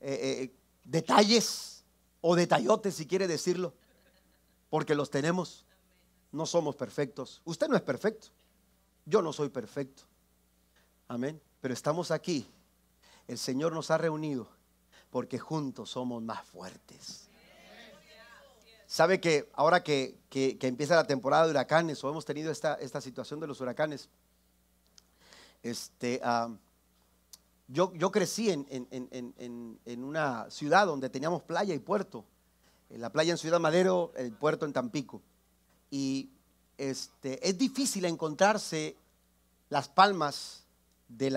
eh, eh, detalles o de detallotes si quiere decirlo, porque los tenemos. No somos perfectos. Usted no es perfecto. Yo no soy perfecto. Amén. Pero estamos aquí. El Señor nos ha reunido porque juntos somos más fuertes. Sabe que ahora que, empieza la temporada de huracanes o hemos tenido esta, esta situación de los huracanes, este, ah, yo, crecí en, una ciudad donde teníamos playa y puerto. Eh, la playa en Ciudad Madero, el puerto en Tampico. Y este, es difícil encontrarse las palmas de,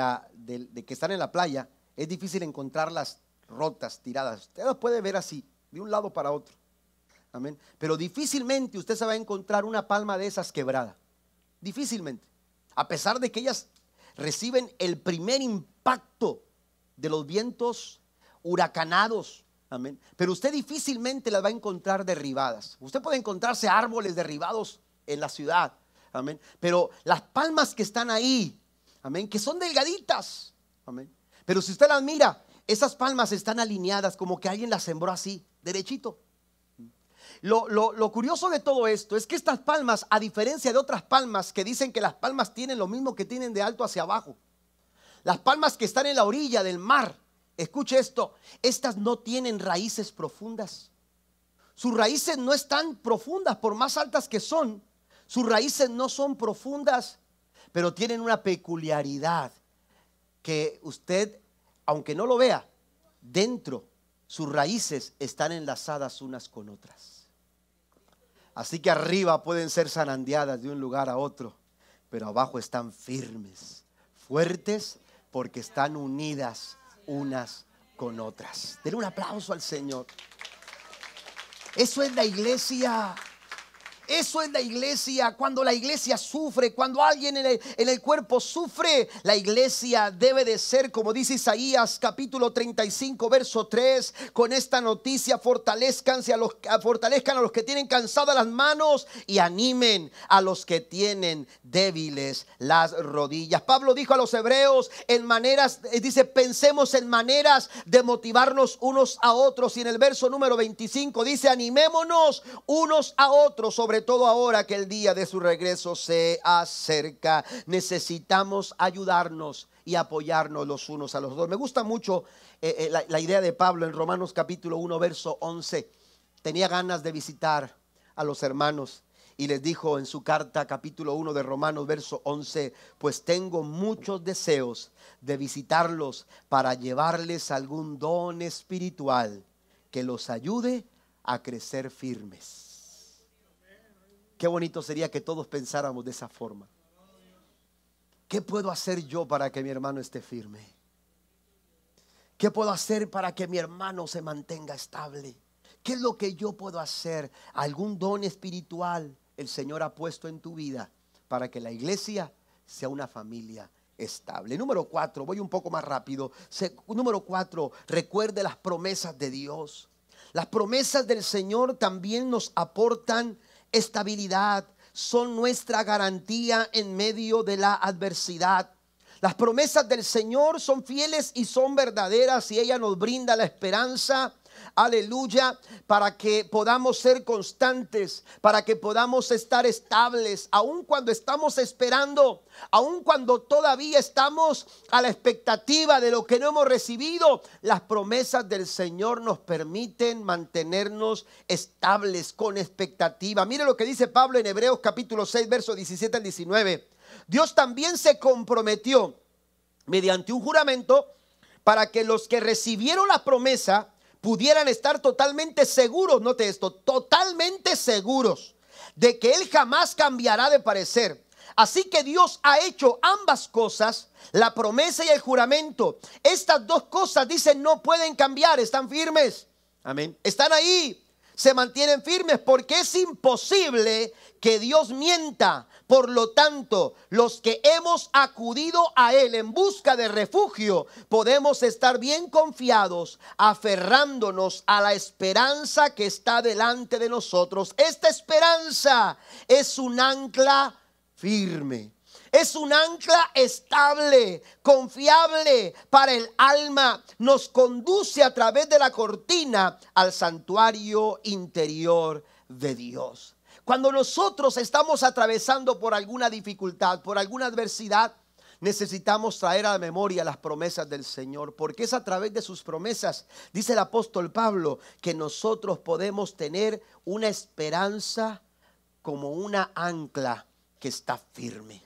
que están en la playa. Es difícil encontrarlas rotas, tiradas. Usted las puede ver así, de un lado para otro. Pero difícilmente usted se va a encontrar una palma de esas quebrada. Difícilmente. A pesar de que ellas reciben el primer impacto de los vientos huracanados. Amén. Pero usted difícilmente las va a encontrar derribadas. Usted puede encontrarse árboles derribados en la ciudad. Amén. Pero las palmas que están ahí, amén, que son delgaditas. Amén. Pero si usted las mira, esas palmas están alineadas como que alguien las sembró así, derechito. Lo, curioso de todo esto es que estas palmas, a diferencia de otras palmas que dicen que las palmas tienen lo mismo que tienen de alto hacia abajo, las palmas que están en la orilla del mar, escuche esto, estas no tienen raíces profundas. Sus raíces no están profundas, por más altas que son, sus raíces no son profundas, pero tienen una peculiaridad que usted, aunque no lo vea, dentro sus raíces están enlazadas unas con otras. Así que arriba pueden ser sanandeadas de un lugar a otro, pero abajo están firmes, fuertes, porque están unidas unas con otras. Den un aplauso al Señor. Eso es la iglesia. Eso es la iglesia. Cuando la iglesia sufre, cuando alguien en el, cuerpo sufre, la iglesia debe de ser, como dice Isaías capítulo 35, verso 3, con esta noticia fortalezcanse a los, fortalezcan a los que tienen cansadas las manos y animen a los que tienen débiles las rodillas. Pablo dijo a los hebreos en maneras, eh, dice, pensemos en maneras de motivarnos unos a otros. Y en el verso número 25 dice, animémonos unos a otros sobre todo ahora que el día de su regreso se acerca. Necesitamos ayudarnos y apoyarnos los unos a los dos. Me gusta mucho eh, eh, la, la idea de Pablo en Romanos capítulo 1, verso 11. Tenía ganas de visitar a los hermanos y les dijo en su carta capítulo 1 de Romanos verso 11, pues tengo muchos deseos de visitarlos para llevarles algún don espiritual que los ayude a crecer firmes. Qué bonito sería que todos pensáramos de esa forma. ¿Qué puedo hacer yo para que mi hermano esté firme? ¿Qué puedo hacer para que mi hermano se mantenga estable? ¿Qué es lo que yo puedo hacer? ¿Algún don espiritual el Señor ha puesto en tu vida para que la iglesia sea una familia estable? Número cuatro, voy un poco más rápido. número cuatro, recuerde las promesas de Dios. Las promesas del Señor también nos aportan estabilidad, son nuestra garantía en medio de la adversidad. Las promesas del Señor son fieles y son verdaderas y ella nos brinda la esperanza aleluya, para que podamos ser constantes, para que podamos estar estables, aun cuando estamos esperando, aun cuando todavía estamos a la expectativa de lo que no hemos recibido, las promesas del Señor nos permiten mantenernos estables con expectativa. Mire lo que dice Pablo en Hebreos capítulo 6, versos 17 al 19. Dios también se comprometió mediante un juramento para que los que recibieron la promesa pudieran estar totalmente seguros, note esto, totalmente seguros de que Él jamás cambiará de parecer. Así que Dios ha hecho ambas cosas, la promesa y el juramento. Estas dos cosas, dicen, no pueden cambiar, están firmes. Amén. Están ahí, se mantienen firmes porque es imposible que Dios mienta. Por lo tanto, los que hemos acudido a Él en busca de refugio, podemos estar bien confiados, aferrándonos a la esperanza que está delante de nosotros. Esta esperanza es un ancla firme. Es un ancla estable, confiable para el alma. Nos conduce a través de la cortina al santuario interior de Dios. Cuando nosotros estamos atravesando por alguna dificultad, por alguna adversidad, necesitamos traer a la memoria las promesas del Señor, porque es a través de sus promesas, dice el apóstol Pablo, que nosotros podemos tener una esperanza como una ancla que está firme,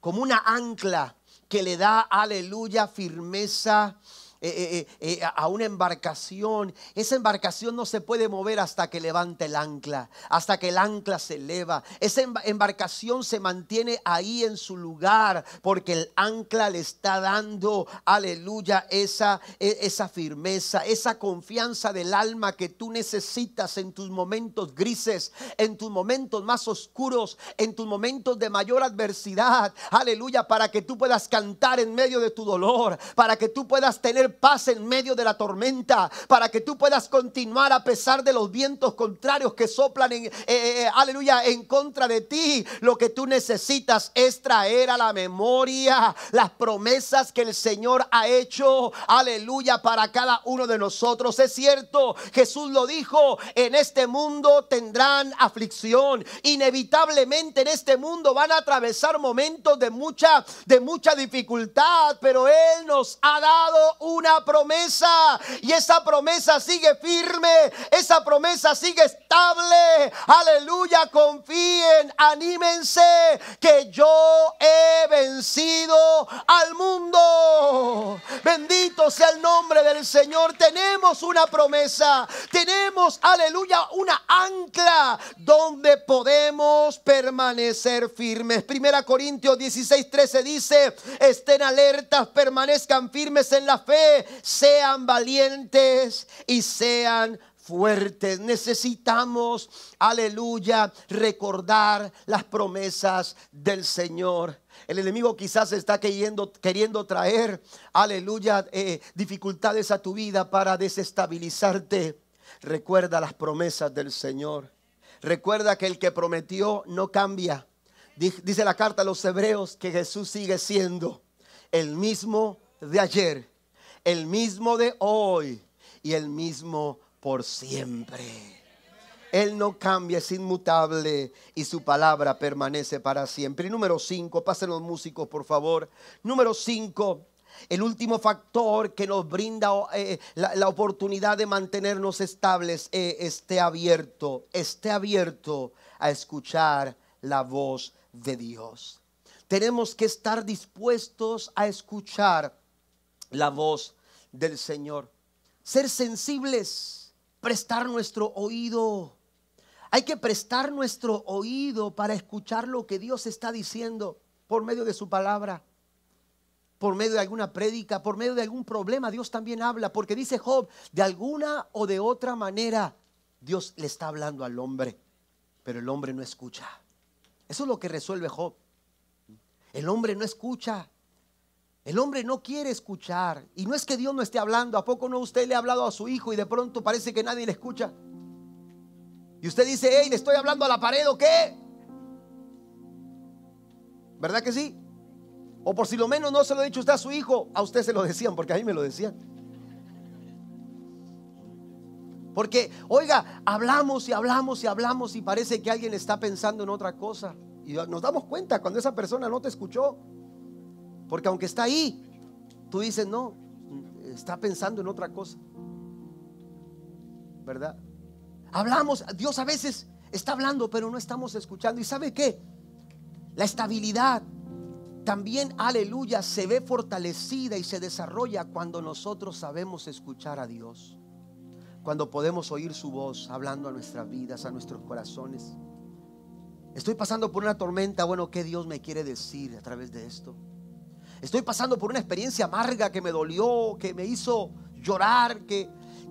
como una ancla que le da, aleluya, firmeza eh, eh, eh, a una embarcación, esa embarcación no se puede mover hasta que levante el ancla, hasta que el ancla se eleva. Esa embarcación se mantiene ahí en su lugar porque el ancla le está dando, aleluya, esa, e, esa firmeza, esa confianza del alma que tú necesitas en tus momentos grises, en tus momentos más oscuros, en tus momentos de mayor adversidad. Aleluya, para que tú puedas cantar en medio de tu dolor, para que tú puedas tener paz en medio de la tormenta, para que tú puedas continuar a pesar de los vientos contrarios que soplan, en, eh, eh, eh, aleluya, en contra de ti. Lo que tú necesitas es traer a la memoria las promesas que el Señor ha hecho, aleluya, para cada uno de nosotros. Es cierto, Jesús lo dijo, en este mundo tendrán aflicción, inevitablemente en este mundo van a atravesar momentos de mucha, de mucha dificultad, pero Él nos ha dado un una promesa y esa promesa sigue firme, esa promesa sigue estable. Aleluya, confíen, anímense que yo he vencido al mundo. Bendito sea el nombre del Señor. Tenemos una promesa, tenemos, aleluya, una ancla donde podemos permanecer firmes. Primera Corintios 16, 13 dice, estén alertas, permanezcan firmes en la fe sean valientes y sean fuertes. Necesitamos, aleluya, recordar las promesas del Señor. El enemigo quizás está queriendo, queriendo traer, aleluya, eh, dificultades a tu vida para desestabilizarte. Recuerda las promesas del Señor. Recuerda que el que prometió no cambia. Dice la carta a los hebreos que Jesús sigue siendo el mismo de ayer, el mismo de hoy y el mismo por siempre. Él no cambia, es inmutable y su palabra permanece para siempre. Y número cinco, pasen los músicos por favor. Número cinco, el último factor que nos brinda eh, la, oportunidad de mantenernos estables, eh, esté abierto, esté abierto a escuchar la voz de Dios. Tenemos que estar dispuestos a escuchar la voz del Señor. Ser sensibles, prestar nuestro oído. Hay que prestar nuestro oído para escuchar lo que Dios está diciendo por medio de su palabra, por medio de alguna prédica, por medio de algún problema. Dios también habla, porque dice Job, de alguna o de otra manera, Dios le está hablando al hombre, pero el hombre no escucha. Eso es lo que resuelve Job. El hombre no escucha, el hombre no quiere escuchar. Y no es que Dios no esté hablando. ¿A poco no usted le ha hablado a su hijo y de pronto parece que nadie le escucha? Y usted dice, hey, le estoy hablando a la pared o qué? ¿Verdad que sí? O por si lo menos no se lo ha dicho usted a su hijo, a usted se lo decían, porque a mí me lo decían. Porque, oiga, hablamos y hablamos y hablamos y parece que alguien está pensando en otra cosa. Y nos damos cuenta cuando esa persona no te escuchó. Porque aunque está ahí, tú dices, no, está pensando en otra cosa. ¿Verdad? Hablamos, Dios a veces está hablando, pero no estamos escuchando. ¿Y sabe qué? La estabilidad también, aleluya, se ve fortalecida y se desarrolla cuando nosotros sabemos escuchar a Dios. Cuando podemos oír su voz hablando a nuestras vidas, a nuestros corazones. Estoy pasando por una tormenta. Bueno, ¿qué Dios me quiere decir a través de esto? estoy pasando por una experiencia amarga que me dolió, que me hizo llorar, que,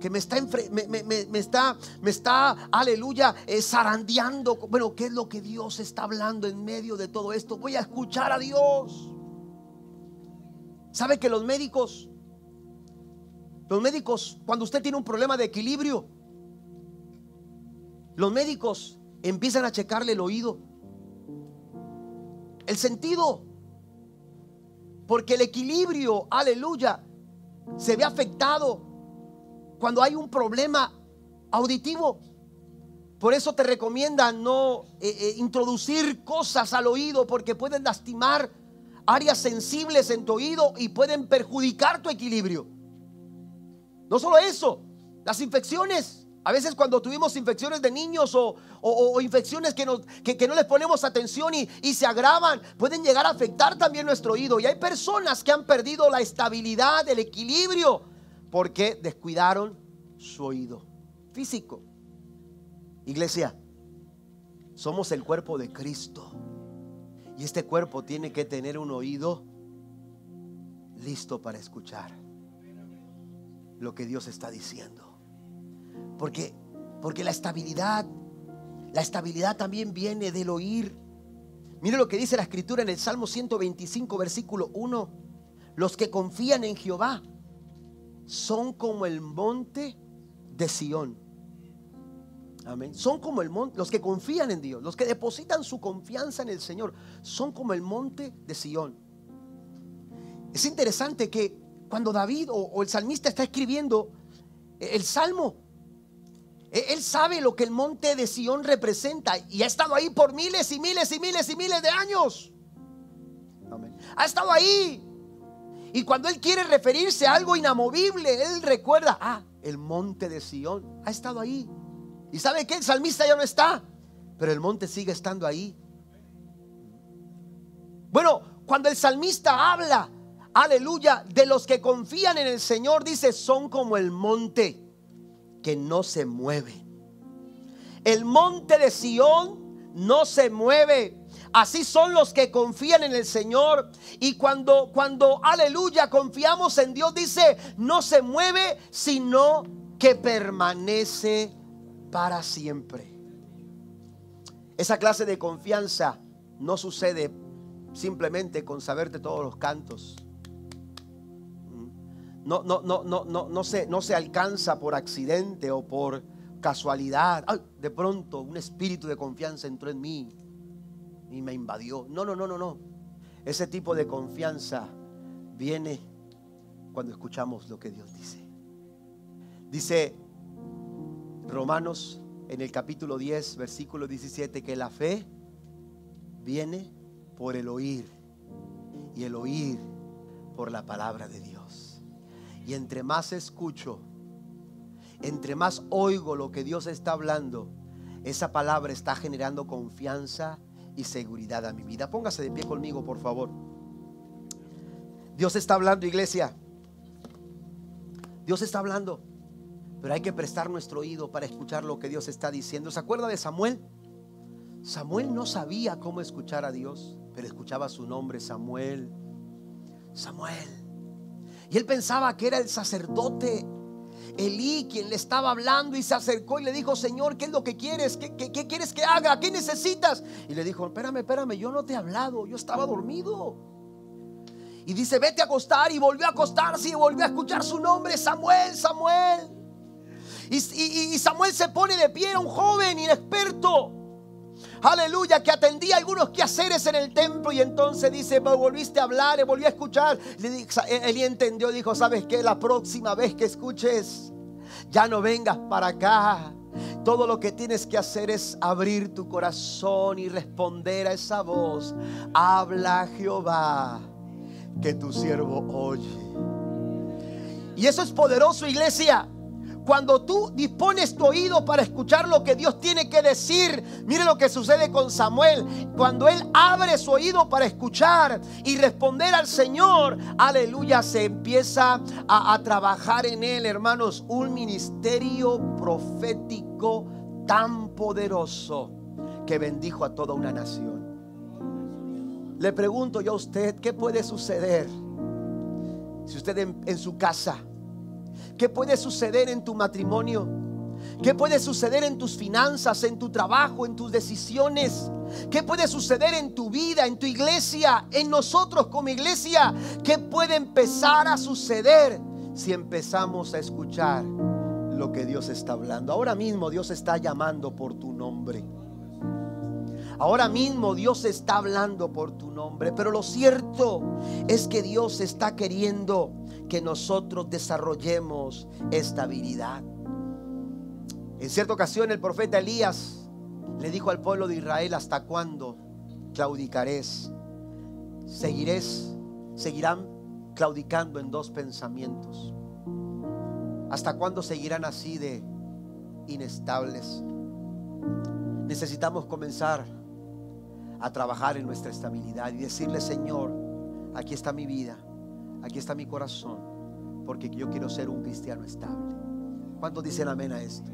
me está, me, está, me está, aleluya, eh, zarandeando. Bueno, ¿qué es lo que Dios está hablando en medio de todo esto? Voy a escuchar a Dios. ¿Sabe que los médicos, los médicos, cuando usted tiene un problema de equilibrio, los médicos empiezan a checarle el oído, el sentido. Porque el equilibrio, aleluya, se ve afectado cuando hay un problema auditivo. Por eso te recomienda no eh, eh, introducir cosas al oído porque pueden lastimar áreas sensibles en tu oído y pueden perjudicar tu equilibrio. No solo eso, las infecciones a veces cuando tuvimos infecciones de niños o, infecciones que, no les ponemos atención y, y, se agravan, pueden llegar a afectar también nuestro oído. Y hay personas que han perdido la estabilidad, el equilibrio, porque descuidaron su oído físico. Iglesia, somos el cuerpo de Cristo. Y este cuerpo tiene que tener un oído listo para escuchar lo que Dios está diciendo. Porque, porque la estabilidad, la estabilidad también viene del oír. Mire lo que dice la escritura en el Salmo 125, versículo 1. Los que confían en Jehová son como el monte de Sión. Amén. Son como el monte, los que confían en Dios, los que depositan su confianza en el Señor, son como el monte de Sión. Es interesante que cuando David o el salmista está escribiendo el salmo, él sabe lo que el monte de Sión representa y ha estado ahí por miles y miles y miles y miles de años. Ha estado ahí. Y cuando Él quiere referirse a algo inamovible, Él recuerda, ah, el monte de Sión ha estado ahí. ¿Y sabe que El salmista ya no está, pero el monte sigue estando ahí. Bueno, cuando el salmista habla, aleluya, de los que confían en el Señor, dice, son como el monte que no se mueve. El monte de Sión no se mueve. Así son los que confían en el Señor. Y cuando, cuando, aleluya, confiamos en Dios, dice, no se mueve, sino que permanece para siempre. Esa clase de confianza no sucede simplemente con saberte todos los cantos no, no, no, no, no, se, alcanza por accidente o por casualidad. de pronto un espíritu de confianza entró en mí y me invadió. No, no, no, no, no. Ese tipo de confianza viene cuando escuchamos lo que Dios dice. Dice Romanos en el capítulo 10, versículo 17, que la fe viene por el oír y el oír por la palabra de Dios. Y entre más escucho, entre más oigo lo que Dios está hablando, esa palabra está generando confianza y seguridad a mi vida. Póngase de pie conmigo, por favor. Dios está hablando, iglesia. Dios está hablando. Pero hay que prestar nuestro oído para escuchar lo que Dios está diciendo. ¿Se acuerda de Samuel? Samuel no sabía cómo escuchar a Dios, pero escuchaba su nombre, Samuel. Samuel. Y él pensaba que era el sacerdote Elí quien le estaba hablando y se acercó y le dijo, Señor, ¿qué es lo que quieres? ¿Qué, quieres que haga? ¿Qué necesitas? Y le dijo, espérame, espérame, yo no te he hablado, yo estaba dormido. Y dice, vete a acostar y volvió a acostarse y volvió a escuchar su nombre, Samuel, Samuel. Y, y Samuel se pone de pie, era un joven inexperto. Aleluya, que atendía algunos quehaceres en el templo y entonces dice, volviste a hablar, y volví a escuchar. E, él entendió, dijo, ¿sabes que La próxima vez que escuches, ya no vengas para acá. Todo lo que tienes que hacer es abrir tu corazón y responder a esa voz. Habla Jehová, que tu siervo oye. Y eso es poderoso, iglesia. Cuando tú dispones tu oído para escuchar lo que Dios tiene que decir, mire lo que sucede con Samuel. Cuando él abre su oído para escuchar y responder al Señor, aleluya, se empieza a, trabajar en él, hermanos, un ministerio profético tan poderoso que bendijo a toda una nación. Le pregunto yo a usted, ¿qué puede suceder si usted en su casa ¿Qué puede suceder en tu matrimonio? ¿Qué puede suceder en tus finanzas, en tu trabajo, en tus decisiones? ¿Qué puede suceder en tu vida, en tu iglesia, en nosotros como iglesia? ¿Qué puede empezar a suceder si empezamos a escuchar lo que Dios está hablando? Ahora mismo Dios está llamando por tu nombre. Ahora mismo Dios está hablando por tu nombre, pero lo cierto es que Dios está queriendo que nosotros desarrollemos estabilidad En cierta ocasión el profeta Elías le dijo al pueblo de Israel, ¿hasta cuándo claudicaréis? Seguiréis, seguirán claudicando en dos pensamientos. ¿Hasta cuándo seguirán así de inestables? Necesitamos comenzar a trabajar en nuestra estabilidad y decirle, Señor, aquí está mi vida aquí está mi corazón, porque yo quiero ser un cristiano estable. ¿Cuántos dicen amén a esto?